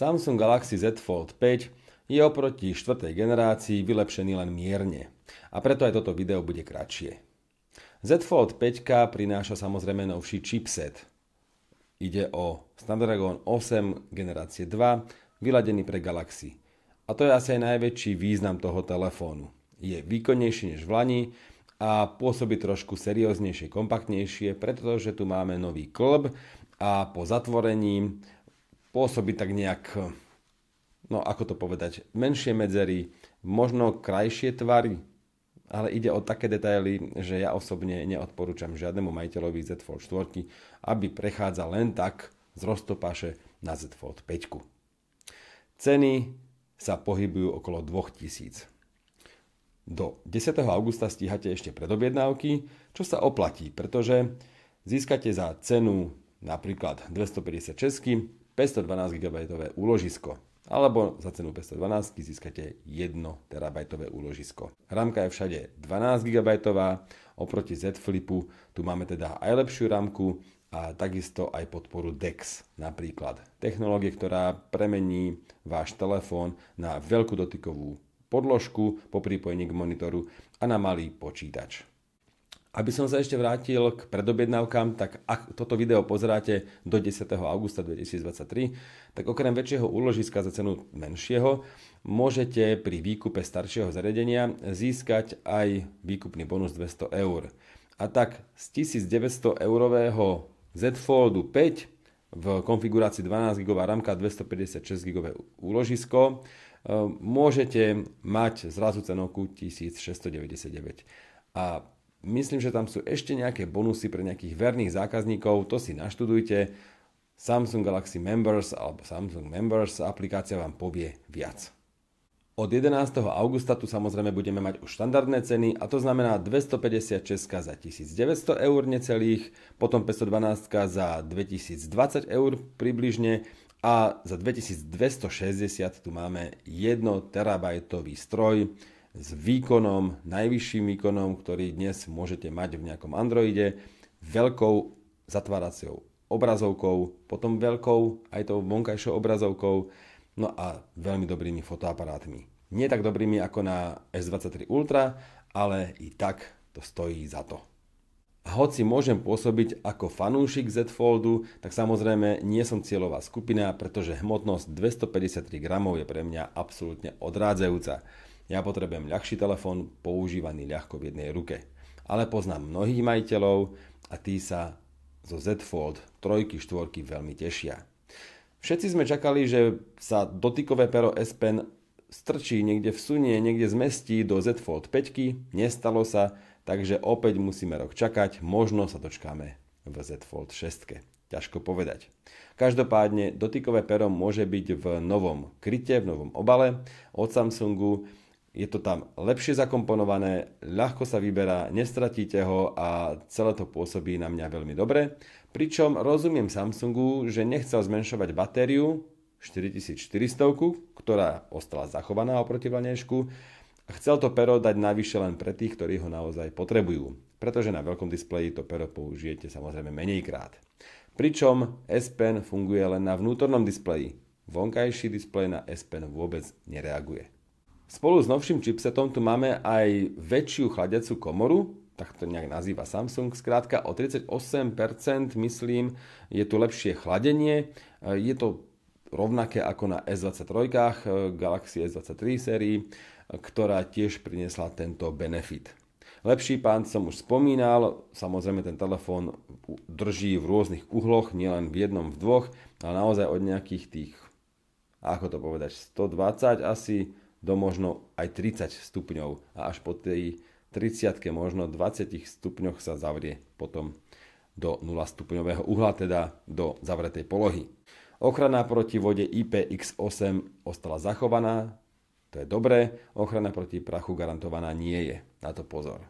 Samsung Galaxy Z Fold 5 je oproti 4. generácii vylepšený len mierne a preto aj toto video bude kratšie. Z Fold 5 prináša samozrejme novší chipset. Ide o Snapdragon 8 generácie 2, vyladený pre Galaxy. A to je asi aj najväčší význam toho telefónu. Je výkonnejší než v Lani a pôsobí trošku serióznejšie, kompaktnejšie, pretože tu máme nový klb a po zatvorení pôsobí tak nejak, no ako to povedať, menšie medzery, možno krajšie tvary, ale ide o také detaily, že ja osobne neodporúčam žiadnemu majiteľovi Z Fold 4, aby prechádza len tak z roztopaše na Z Fold 5. Ceny sa pohybujú okolo 2000. Do 10. augusta stíhate ešte predobjednávky, čo sa oplatí, pretože získate za cenu napríklad 256. 512 GB úložisko. Alebo za cenu 512 získate 1 TB úložisko. Rámka je všade 12 GB, oproti Z Flipu tu máme teda aj lepšiu rámku a takisto aj podporu DeX napríklad. Technológie, ktorá premení váš telefón na veľkú dotykovú podložku po pripojení k monitoru a na malý počítač. Aby som sa ešte vrátil k predobjednávkam, tak ak toto video pozeráte do 10. augusta 2023, tak okrem väčšieho úložiska za cenu menšieho, môžete pri výkupe staršieho zariadenia získať aj výkupný bonus 200 eur. A tak z 1900 eurového Z Foldu 5 v konfigurácii 12 GB ramka 256 GB úložisko e, môžete mať zrazu cenovku 1699. A Myslím, že tam sú ešte nejaké bonusy pre nejakých verných zákazníkov, to si naštudujte. Samsung Galaxy Members alebo Samsung Members aplikácia vám povie viac. Od 11. augusta tu samozrejme budeme mať už štandardné ceny a to znamená 250 Česka za 1900 eur necelých, potom 512 za 2020 eur približne a za 2260 tu máme 1 terabajtový stroj, s výkonom, najvyšším výkonom, ktorý dnes môžete mať v nejakom Androide, veľkou zatváraciou obrazovkou, potom veľkou aj tou vonkajšou obrazovkou, no a veľmi dobrými fotoaparátmi. Nie tak dobrými ako na S23 Ultra, ale i tak to stojí za to. A hoci môžem pôsobiť ako fanúšik Z Foldu, tak samozrejme nie som cieľová skupina, pretože hmotnosť 253 gramov je pre mňa absolútne odrádzajúca. Ja potrebujem ľahší telefón, používaný ľahko v jednej ruke. Ale poznám mnohých majiteľov a tí sa zo Z Fold 3, 4 veľmi tešia. Všetci sme čakali, že sa dotykové pero S Pen strčí, niekde vsunie, niekde zmestí do Z Fold 5, nestalo sa, takže opäť musíme rok čakať, možno sa dočkáme v Z Fold 6. Ťažko povedať. Každopádne dotykové pero môže byť v novom kryte, v novom obale od Samsungu je to tam lepšie zakomponované, ľahko sa vyberá, nestratíte ho a celé to pôsobí na mňa veľmi dobre. Pričom rozumiem Samsungu, že nechcel zmenšovať batériu 4400, ktorá ostala zachovaná oproti vlanejšku, a chcel to pero dať navyše len pre tých, ktorí ho naozaj potrebujú, pretože na veľkom displeji to pero použijete samozrejme menejkrát. Pričom S Pen funguje len na vnútornom displeji, vonkajší displej na S Pen vôbec nereaguje. Spolu s novším chipsetom tu máme aj väčšiu chladiacu komoru, tak to nejak nazýva Samsung. zkrátka. o 38% myslím je tu lepšie chladenie. E, je to rovnaké ako na S23, e, Galaxy S23 sérii, e, ktorá tiež priniesla tento benefit. Lepší pán som už spomínal, samozrejme ten telefón drží v rôznych uhloch, nielen v jednom, v dvoch, ale naozaj od nejakých tých, ako to povedať, 120 asi do možno aj 30 stupňov a až po tej 30 možno 20 stupňoch sa zavrie potom do 0 stupňového uhla, teda do zavretej polohy. Ochrana proti vode IPX8 ostala zachovaná, to je dobré, ochrana proti prachu garantovaná nie je. Na to pozor.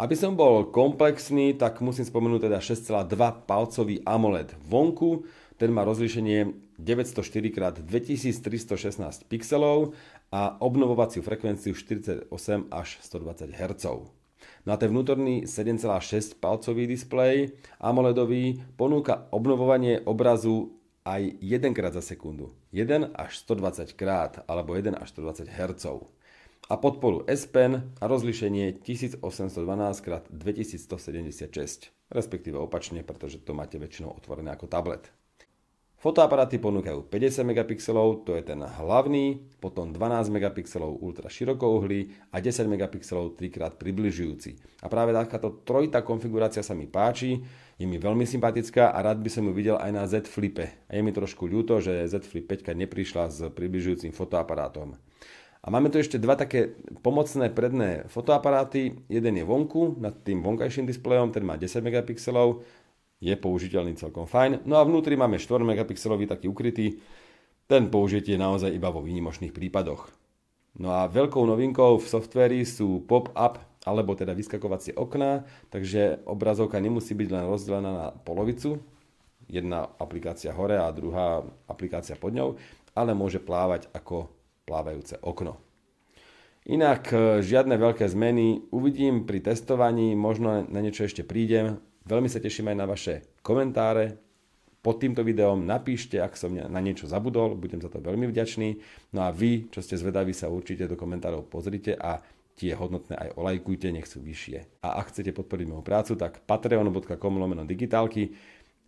Aby som bol komplexný, tak musím spomenúť teda 6,2 palcový AMOLED vonku. Ten má rozlíšenie 904x2316 pixelov a obnovovaciu frekvenciu 48 až 120 Hz. Na ten vnútorný 7,6 palcový displej AMOLEDový ponúka obnovovanie obrazu aj 1 krát za sekundu, 1 až 120 krát alebo 1 až 120 Hz a podporu SPN a rozlišenie 1812x2176, respektíve opačne, pretože to máte väčšinou otvorené ako tablet. Fotoaparáty ponúkajú 50 megapixelov, to je ten hlavný, potom 12 megapixelov ultra širokouhlý a 10 megapixelov trikrát približujúci. A práve takáto trojitá konfigurácia sa mi páči, je mi veľmi sympatická a rád by som ju videl aj na Z Flipe. A je mi trošku ľúto, že Z Flip 5 neprišla s približujúcim fotoaparátom. A máme tu ešte dva také pomocné predné fotoaparáty. Jeden je vonku, nad tým vonkajším displejom, ten má 10 megapixelov, je použiteľný celkom fajn. No a vnútri máme 4 megapixelový taký ukrytý, ten použitie je naozaj iba vo výnimočných prípadoch. No a veľkou novinkou v softveri sú pop-up alebo teda vyskakovacie okná, takže obrazovka nemusí byť len rozdelená na polovicu, jedna aplikácia hore a druhá aplikácia pod ňou, ale môže plávať ako plávajúce okno. Inak e, žiadne veľké zmeny uvidím pri testovaní, možno na niečo ešte prídem. Veľmi sa teším aj na vaše komentáre. Pod týmto videom napíšte, ak som na niečo zabudol, budem za to veľmi vďačný. No a vy, čo ste zvedaví, sa určite do komentárov pozrite a tie hodnotné aj olajkujte, nech sú vyššie. A ak chcete podporiť moju prácu, tak patreon.com lomeno digitálky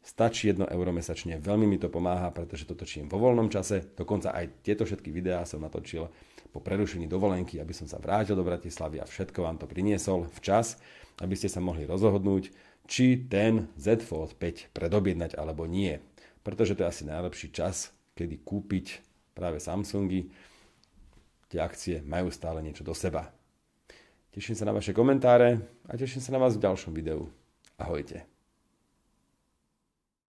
Stačí 1 euro mesačne, veľmi mi to pomáha, pretože to točím vo voľnom čase. Dokonca aj tieto všetky videá som natočil po prerušení dovolenky, aby som sa vrátil do Bratislavy a všetko vám to priniesol včas, aby ste sa mohli rozhodnúť, či ten Z Fold 5 predobjednať alebo nie. Pretože to je asi najlepší čas, kedy kúpiť práve Samsungy. Tie akcie majú stále niečo do seba. Teším sa na vaše komentáre a teším sa na vás v ďalšom videu. Ahojte.